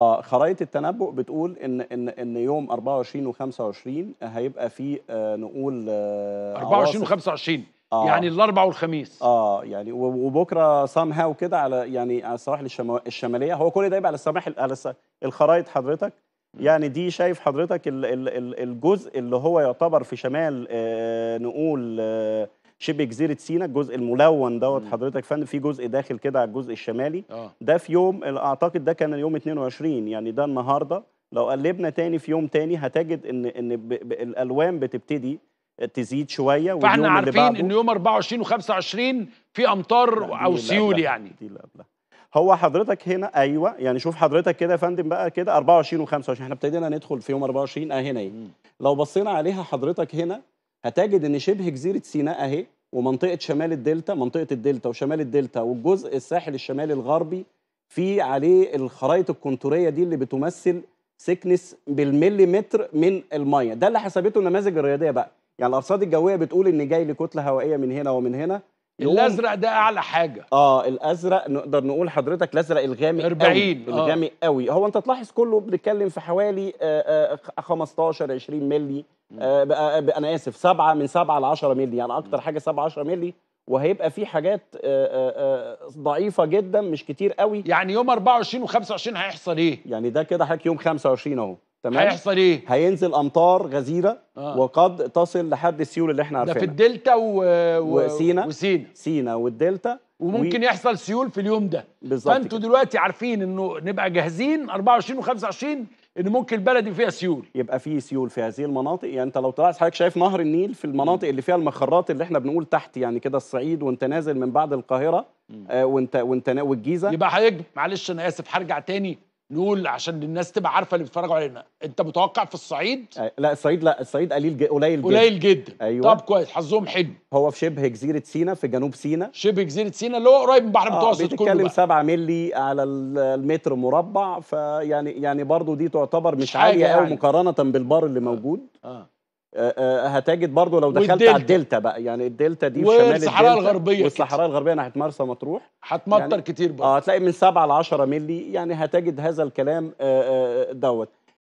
خرائط التنبؤ بتقول ان ان ان يوم 24 و25 هيبقى في آه، نقول 24 آه، و25 آه يعني الاربع والخميس اه يعني وبكره سام هاو كده على يعني على السواحل الشماليه هو كل ده يبقى على السواحل على الخرائط حضرتك يعني دي شايف حضرتك الجزء اللي هو يعتبر في شمال آه، نقول شبه جزيره سينا الجزء الملون دوت حضرتك فندم في جزء داخل كده على الجزء الشمالي آه. ده في يوم اعتقد ده كان يوم 22 يعني ده النهارده لو قلبنا تاني في يوم تاني هتجد ان ان ب ب الالوان بتبتدي تزيد شويه فاحنا عارفين ان يوم 24 و25 في امطار او سيول يعني دي هو حضرتك هنا ايوه يعني شوف حضرتك كده يا فندم بقى كده 24 و25 احنا ابتدينا ندخل في يوم 24 اهي هنا ايه لو بصينا عليها حضرتك هنا هتجد ان شبه جزيره سيناء اهي ومنطقه شمال الدلتا منطقه الدلتا وشمال الدلتا والجزء الساحل الشمالي الغربي في عليه الخرائط الكونتوريه دي اللي بتمثل سكنس بالمليمتر من الميه ده اللي حسبته النماذج الرياضيه بقى يعني الارصاد الجويه بتقول ان جاي لكتله كتله هوائيه من هنا ومن هنا الازرق ده اعلى حاجه اه الازرق نقدر نقول حضرتك الازرق الغامق 40 قوي. آه. الغامق آه. قوي هو انت تلاحظ كله بنتكلم في حوالي آه آه 15 20 مللي آه انا اسف 7 من 7 ل 10 مللي يعني اكتر حاجه 7 10 مللي وهيبقى في حاجات آه، آه، ضعيفه جدا مش كتير قوي يعني يوم 24 و25 هيحصل ايه يعني ده كده حضرتك يوم 25 اهو تمام هيحصل ايه؟ هينزل امطار غزيره آه. وقد تصل لحد السيول اللي احنا عارفينها ده في الدلتا و... و... وسينا وسينا سينا والدلتا وممكن و... يحصل سيول في اليوم ده بالظبط فانتوا دلوقتي عارفين انه نبقى جاهزين 24 و25 ان ممكن البلد فيها سيول يبقى فيه سيول في هذه المناطق يعني انت لو طلعت حضرتك شايف نهر النيل في المناطق اللي فيها المخرات اللي احنا بنقول تحت يعني كده الصعيد وانت نازل من بعد القاهره آه وانت وانت والجيزه يبقى حضرتك معلش انا اسف هرجع تاني نقول عشان الناس تبقى عارفه اللي بيتفرجوا علينا انت متوقع في الصعيد لا الصعيد لا الصعيد قليل جي... قليل جدا قليل جدا أيوة. طب كويس حظهم حلو هو في شبه جزيره سينا في جنوب سينا شبه جزيره سينا اللي هو قريب من البحر المتوسط آه كله بتتكلم 7 مللي على المتر مربع فيعني يعني برضو دي تعتبر مش, مش عاليه قوي يعني. مقارنه بالبار اللي موجود اه, آه. آه، آه، هتجد برضو لو دخلت على الدلتا بقى يعني الدلتا دي في شمال الصحراء الغربيه والصحراء الغربيه ناحيه مرسى مطروح هتمطر يعني كتير بقى اه هتلاقي من 7 ل 10 مللي يعني هتجد هذا الكلام آه، دوت